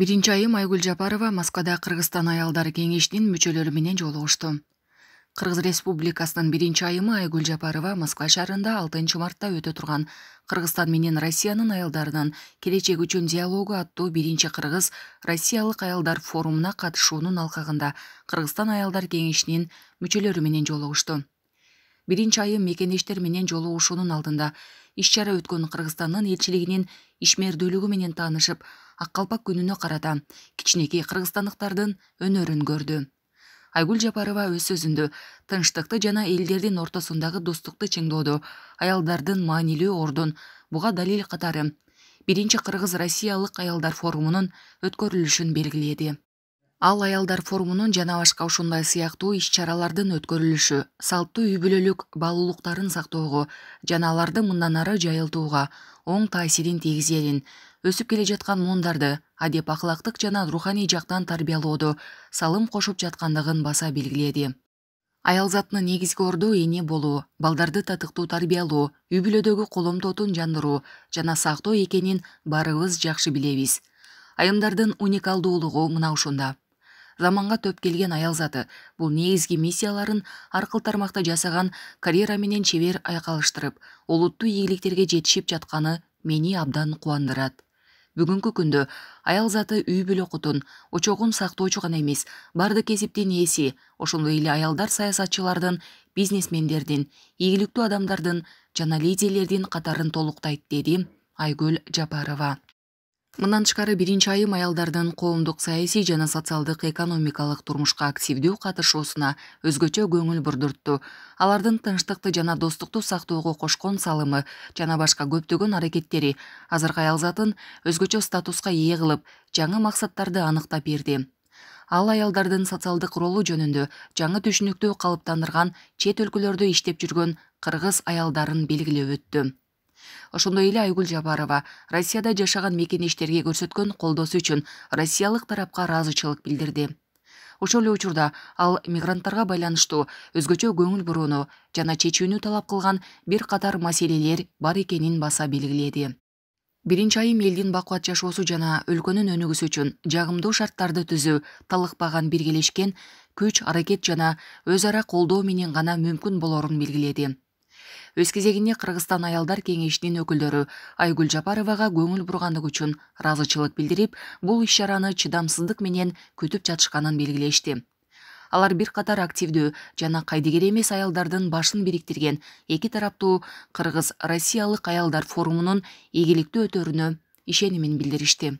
биринчи айым айгүл жапарова москвада кыргызстан аялдар кеңешинин мүчөлөрү менен жолугушту кыргыз республикасынын биринчи айымы айгүл жапарова москва шаарында алтынчы мартта өтө турган кыргызстан менен россиянын аялдарынын келечек үчүн диалогу аттуу биринчи кыргыз россиялык аялдар форумуна катышуунун алкагында кыргызстан аялдар кеңешинин мүчөлөрү менен жолугушту биринчи айым мекендештер менен жолугушуунун алдында иш чара өткөн кыргызстандын элчилигинин ишмердүүлүгү менен таанышып ак калпак күнүнө карата кичинекей кыргызстандыктардын өнөрүн көрдү айгүл жапарова өз сөзүндө тынчтыкты жана элдердин ортосундагы достукту чыңдоодо аялдардын маанилүү ордун буга далил катары биринчи кыргыз россиялык аялдар форумунун өткөрүлүшүн белгиледи ал аялдар форумунун жана башка ушундай сыяктуу иш чаралардын өткөрүлүшү салттуу үй бүлөлүк баалуулуктарын сактоого жана аларды мындан ары жайылтууга оң таасирин тийгизерин өсүп келе жаткан муундарды адеп акылактык жана руханий жактан тарбиялоодо салым кошуп жаткандыгын баса белгиледи аял негизги орду эне болуу балдарды татыктуу тарбиялоо үй бүлөдөгү коломтотун жандыруу жана сактоо экенин баарыбыз жакшы билебиз айымдардын уникалдуулугу мына ушунда заманга төп келген аял заты бул негизги миссияларын аркыл тармакта жасаган карьера менен чебер айкалыштырып олуттуу ийгиликтерге жетишип жатканы мени абдан кубандырат бүгүнкү күндө аял заты үй бүлө кутун очогун сактоочу гана эмес бардык кесиптин ээси ошондой эле аялдар саясатчылардын бизнесмендердин ийгиликтүү адамдардын жана лидерлердин катарын толуктайт деди айгүл жапарова мындан тышкары биринчи айым аялдардын коомдук саясий жана социалдык экономикалык турмушка активдүү катышуусуна өзгөчө көңүл бурдуртту алардын тынчтыкты жана достукту сактоого кошкон салымы жана башка көптөгөн аракеттери азыркы аял затын өзгөчө статуска ээ кылып жаңы максаттарды аныктап берди ал аялдардын социалдык ролу жөнүндө жаңы түшүнүктү калыптандырган чет өлкөлөрдө иштеп жүргөн кыргыз аялдарын белгилеп өттү ошондой эле айгүл жапарова россияда жашаган мекендештерге көрсөткөн колдоосу үчүн россиялык тарапка ыраазычылык билдирди ошол эле учурда ал мигранттарга байланыштуу өзгөчө көңүл бурууну жана чечүүнү талап кылган бир катар маселелер бар экенин баса белгиледи биринчи айым элдин бакубат жашоосу жана өлкөнүн өнүгүүсү үчүн жагымдуу шарттарды түзүү талыкпаган биргелешкен күч аракет жана өз ара колдоо менен гана мүмкүн болорун белгиледи өз кезегинде кыргызстан аялдар кеңешинин өкүлдөрү айгүл жапаровага көңүл бургандыгы үчүн ыраазычылык билдирип бул иш чараны чыдамсыздык менен күтүп жатышканын белгилешти алар бир катар активдүү жана кайдыгер эмес аялдардын башын бириктирген эки тараптуу кыргыз россиялык аялдар форумунун ийгиликтүү өтөрүнө ишенимин билдиришти